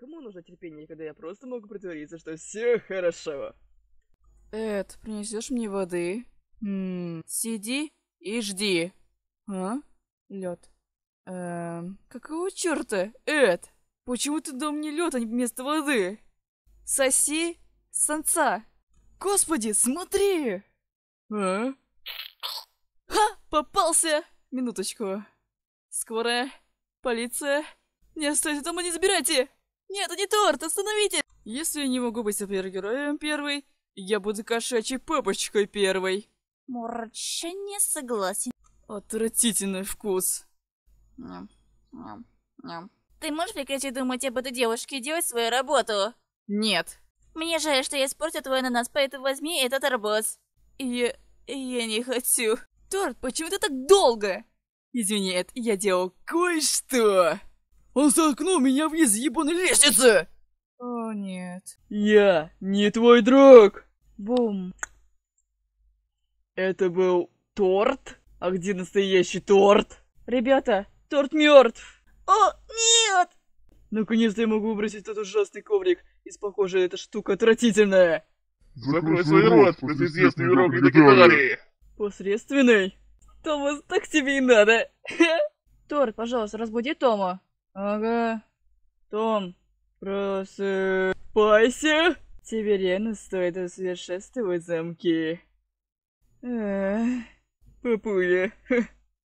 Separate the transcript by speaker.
Speaker 1: Кому нужно терпение, когда я просто могу притвориться, что все хорошо?
Speaker 2: Эд, принесешь мне воды? М сиди и жди. А? Лед. Эм, какого черта, Эд? Почему ты дал мне лед, а не вместо воды? Соси санца. Господи, смотри! А? Ха! Попался! Минуточку. Скорая, полиция. Не стойте там а не забирайте! Нет, это не торт, остановите! Если я не могу быть супергероем первый, я буду кошачьей папочкой первой. Мурча не согласен. Отвратительный вкус. Ням, ням, ням. Ты можешь прекратить думать об этой девушке и делать свою работу? Нет. Мне жаль, что я испортил твой ананас, поэтому возьми этот арбуз. Я... я не хочу. Торт, почему ты так долго? Извини, я делал
Speaker 1: кое-что. Он столкнул меня вниз ебаной
Speaker 2: лестницы! О, нет.
Speaker 1: Я не твой друг! Бум. Это был торт? А где настоящий торт?
Speaker 2: Ребята,
Speaker 1: торт мертв!
Speaker 2: О, нет!
Speaker 1: Наконец-то я могу выбросить тот ужасный коврик из похожей эта штука отвратительная. Закрой свой рот, это известный урок Гитарии. Посредственный? Томас, так тебе и надо.
Speaker 2: Торт, пожалуйста, разбуди Тома. Ага. Том, просыпайся. Тебе реально стоит усовершенствовать
Speaker 1: замки. Папуля.